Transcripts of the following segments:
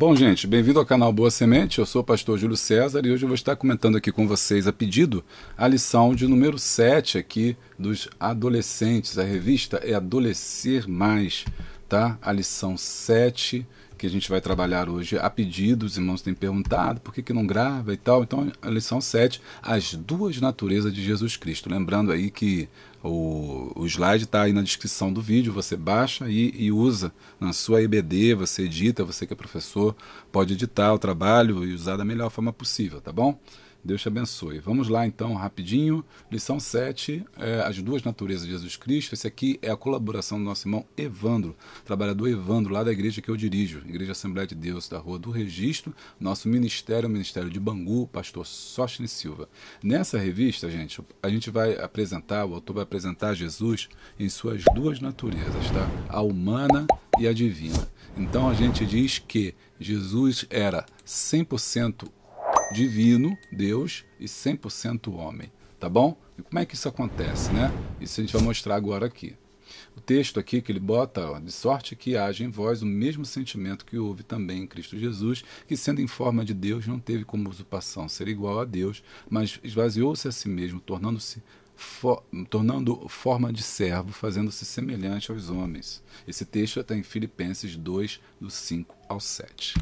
Bom, gente, bem-vindo ao canal Boa Semente. Eu sou o pastor Júlio César e hoje eu vou estar comentando aqui com vocês, a pedido, a lição de número 7 aqui dos adolescentes. A revista é Adolescer Mais, tá? A lição 7 que a gente vai trabalhar hoje a pedido, os irmãos têm perguntado por que, que não grava e tal. Então, a lição 7, as duas naturezas de Jesus Cristo. Lembrando aí que o, o slide está aí na descrição do vídeo, você baixa e, e, usa na sua EBD, você edita, você que é professor pode editar o trabalho e usar da melhor forma possível, tá bom? Deus te abençoe. Vamos lá então, rapidinho. Lição 7, é, as duas naturezas de Jesus Cristo. Esse aqui é a colaboração do nosso irmão Evandro, trabalhador Evandro, lá da igreja que eu dirijo, Igreja Assembleia de Deus da Rua do Registro, nosso ministério, é o Ministério de Bangu, pastor Sostene Silva. Nessa revista, gente, a gente vai apresentar, o autor vai apresentar Jesus em suas duas naturezas, tá? A humana e a divina. Então a gente diz que Jesus era 100% divino, Deus, e 100% homem. Tá bom? E como é que isso acontece, né? Isso a gente vai mostrar agora aqui. O texto aqui que ele bota, ó, de sorte que haja em vós o mesmo sentimento que houve também em Cristo Jesus, que sendo em forma de Deus não teve como usurpação ser igual a Deus, mas esvaziou-se a si mesmo, tornando-se For, tornando forma de servo, fazendo-se semelhante aos homens. Esse texto está é em Filipenses 2, do 5 ao 7.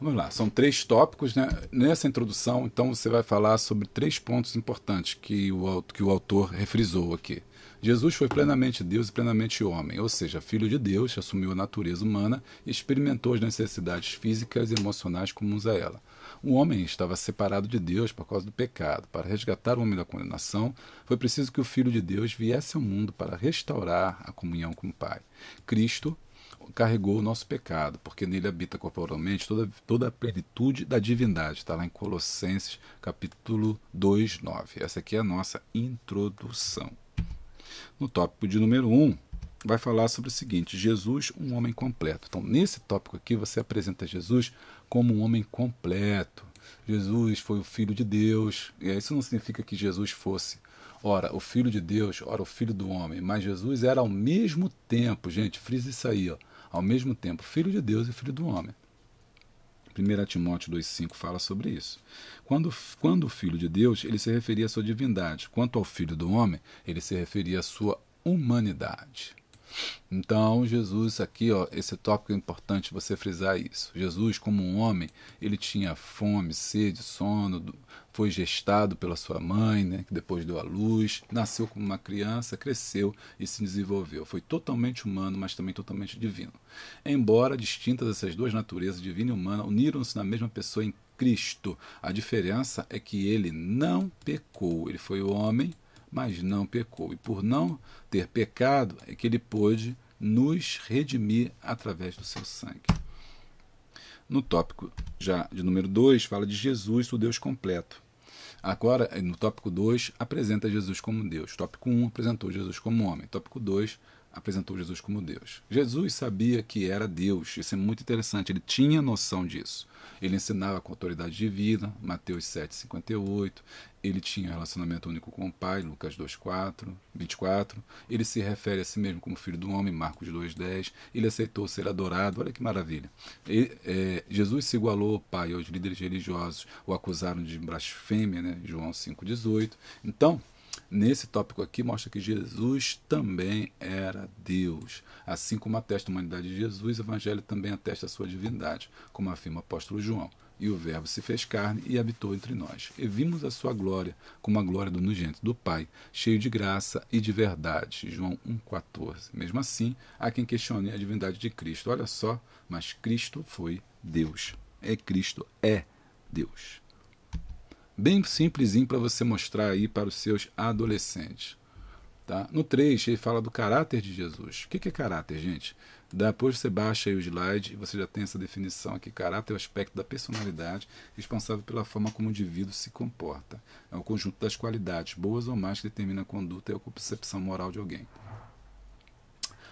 Vamos lá, são três tópicos, né? Nessa introdução, então você vai falar sobre três pontos importantes que o, que o autor refrisou aqui. Jesus foi plenamente Deus e plenamente homem, ou seja, filho de Deus, assumiu a natureza humana e experimentou as necessidades físicas e emocionais comuns a ela. O homem estava separado de Deus por causa do pecado. Para resgatar o homem da condenação, foi preciso que o Filho de Deus viesse ao mundo para restaurar a comunhão com o Pai. Cristo carregou o nosso pecado, porque nele habita corporalmente toda, toda a plenitude da divindade. Está lá em Colossenses, capítulo 2, 9. Essa aqui é a nossa introdução. No tópico de número 1, vai falar sobre o seguinte: Jesus, um homem completo. Então, nesse tópico aqui, você apresenta Jesus como um homem completo. Jesus foi o Filho de Deus. E isso não significa que Jesus fosse Ora, o Filho de Deus, ora, o Filho do Homem. Mas Jesus era ao mesmo tempo, gente, frisa isso aí, ó, ao mesmo tempo, Filho de Deus e Filho do Homem. 1 Timóteo 2,5 fala sobre isso. Quando, quando o Filho de Deus, ele se referia à sua divindade. Quanto ao Filho do Homem, ele se referia à sua humanidade. Então, Jesus aqui, ó, esse tópico é importante você frisar isso. Jesus, como um homem, ele tinha fome, sede, sono, foi gestado pela sua mãe, né, que depois deu à luz, nasceu como uma criança, cresceu e se desenvolveu. Foi totalmente humano, mas também totalmente divino. Embora distintas essas duas naturezas, divina e humana, uniram-se na mesma pessoa em Cristo. A diferença é que ele não pecou. Ele foi o homem, mas não pecou. E por não ter pecado, é que ele pôde nos redimir através do seu sangue. No tópico já de número 2, fala de Jesus, o Deus completo. Agora, eh, no tópico 2, apresenta Jesus como Deus. Tópico 1, um, apresentou Jesus como homem. Tópico 2, apresentou Jesus como Deus. Jesus sabia que era Deus, isso é muito interessante, ele tinha noção disso. Ele ensinava com autoridade divina, Mateus 7,58, ele tinha relacionamento único com o Pai, Lucas 2,4, 24, ele se refere a si mesmo como filho do homem, Marcos 2,10, ele aceitou ser adorado, olha que maravilha. é, Jesus se igualou ao Pai, aos líderes religiosos, o acusaram de blasfêmia, né? João 5,18. Então, Nesse tópico aqui mostra que Jesus também era Deus. Assim como atesta a humanidade de Jesus, o Evangelho também atesta a sua divindade, como afirma o apóstolo João. E o Verbo se fez carne e habitou entre nós. E vimos a sua glória, como a glória do nugente do Pai, cheio de graça e de verdade. João 1,14. Mesmo assim, há quem questione a divindade de Cristo. Olha só, mas Cristo foi Deus. É Cristo, é Deus bem simplesinho para você mostrar aí para os seus adolescentes. Tá? No 3, ele fala do caráter de Jesus. O que é caráter, gente? Depois você baixa aí o slide e você já tem essa definição aqui. Caráter é o aspecto da personalidade responsável pela forma como o indivíduo se comporta. É o conjunto das qualidades, boas ou más, que determina a conduta e a concepção moral de alguém.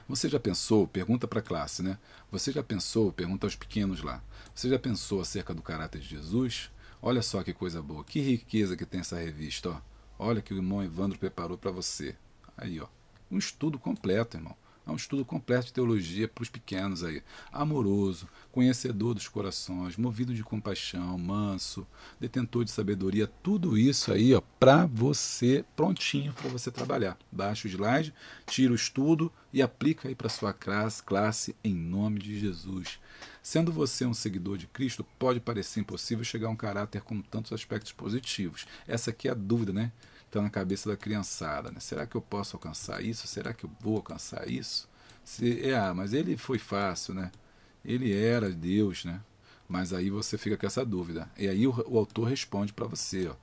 Você já pensou, pergunta para a classe, né? Você já pensou, pergunta aos pequenos lá, você já pensou acerca do caráter de Jesus? Olha só que coisa boa, que riqueza que tem essa revista, ó. Olha que o irmão Evandro preparou para você. Aí, ó, um estudo completo, irmão. É um estudo completo de teologia para os pequenos aí. Amoroso, conhecedor dos corações, movido de compaixão, manso, detentor de sabedoria, tudo isso aí, ó, para você, prontinho para você trabalhar. Baixa o slide, tira o estudo e aplica aí para sua classe, classe em nome de Jesus. Sendo você um seguidor de Cristo, pode parecer impossível chegar a um caráter com tantos aspectos positivos. Essa aqui é a dúvida, né? está na cabeça da criançada, né? será que eu posso alcançar isso? Será que eu vou alcançar isso? Se, é, ah, mas ele foi fácil, né? Ele era Deus, né? Mas aí você fica com essa dúvida. E aí o, o autor responde para você: ó,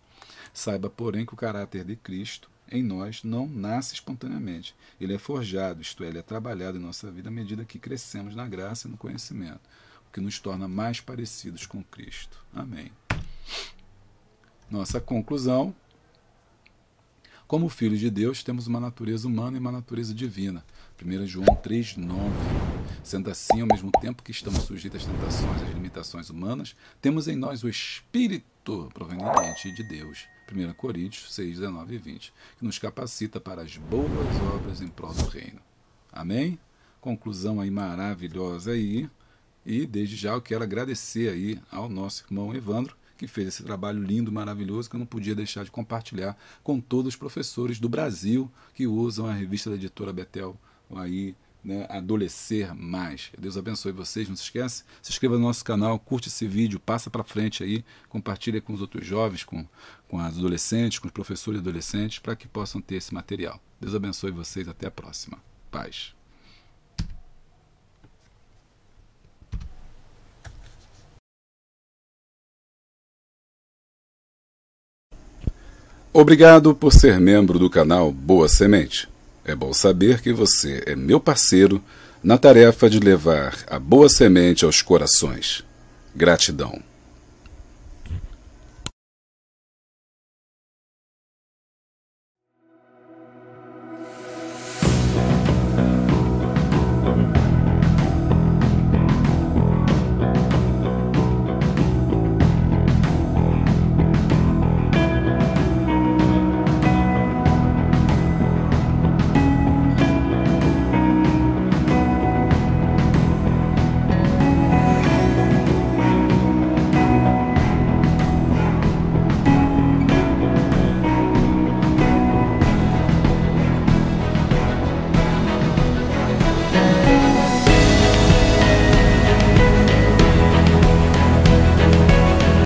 saiba, porém, que o caráter de Cristo em nós não nasce espontaneamente. Ele é forjado, isto é, ele é trabalhado em nossa vida à medida que crescemos na graça e no conhecimento, o que nos torna mais parecidos com Cristo. Amém. Nossa conclusão como filhos de Deus, temos uma natureza humana e uma natureza divina. 1 João 3,9. Sendo assim, ao mesmo tempo que estamos sujeitos às tentações e às limitações humanas, temos em nós o Espírito proveniente de Deus. 1 Coríntios 6, 19 e 20, que nos capacita para as boas obras em prol do reino. Amém? Conclusão aí maravilhosa aí. E desde já eu quero agradecer aí ao nosso irmão Evandro que fez esse trabalho lindo, maravilhoso, que eu não podia deixar de compartilhar com todos os professores do Brasil que usam a revista da editora Betel então, aí. Né, adolecer mais. Deus abençoe vocês, não se esquece, se inscreva no nosso canal, curte esse vídeo, passa para frente aí, compartilha com os outros jovens, com, com as adolescentes, com os professores adolescentes, para que possam ter esse material. Deus abençoe vocês, até a próxima. Paz. Obrigado por ser membro do canal Boa Semente. É bom saber que você é meu parceiro na tarefa de levar a boa semente aos corações. Gratidão.